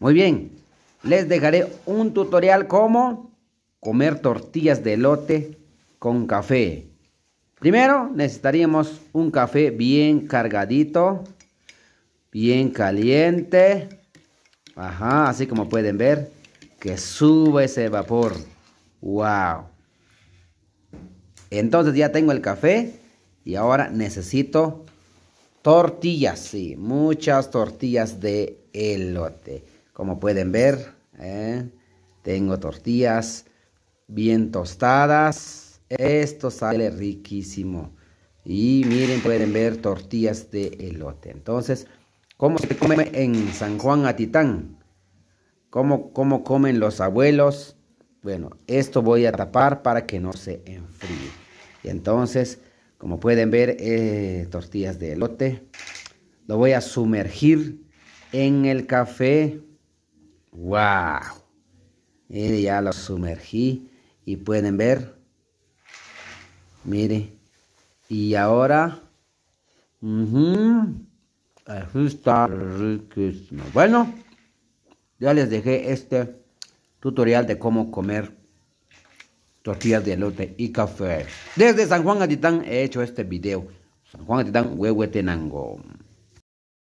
Muy bien, les dejaré un tutorial cómo comer tortillas de elote con café. Primero necesitaríamos un café bien cargadito, bien caliente. Ajá, así como pueden ver, que sube ese vapor. ¡Wow! Entonces ya tengo el café y ahora necesito tortillas, sí, muchas tortillas de elote. Como pueden ver, ¿eh? tengo tortillas bien tostadas. Esto sale riquísimo. Y miren, pueden ver tortillas de elote. Entonces, ¿cómo se come en San Juan Atitán? ¿Cómo, cómo comen los abuelos? Bueno, esto voy a tapar para que no se enfríe. Y entonces, como pueden ver, eh, tortillas de elote. Lo voy a sumergir en el café. ¡Wow! Mire, ya lo sumergí y pueden ver. Mire. Y ahora. Uh riquísimo. Bueno, ya les dejé este tutorial de cómo comer tortillas de elote y café. Desde San Juan Atitán he hecho este video. San Juan Atitán, Huehuetenango.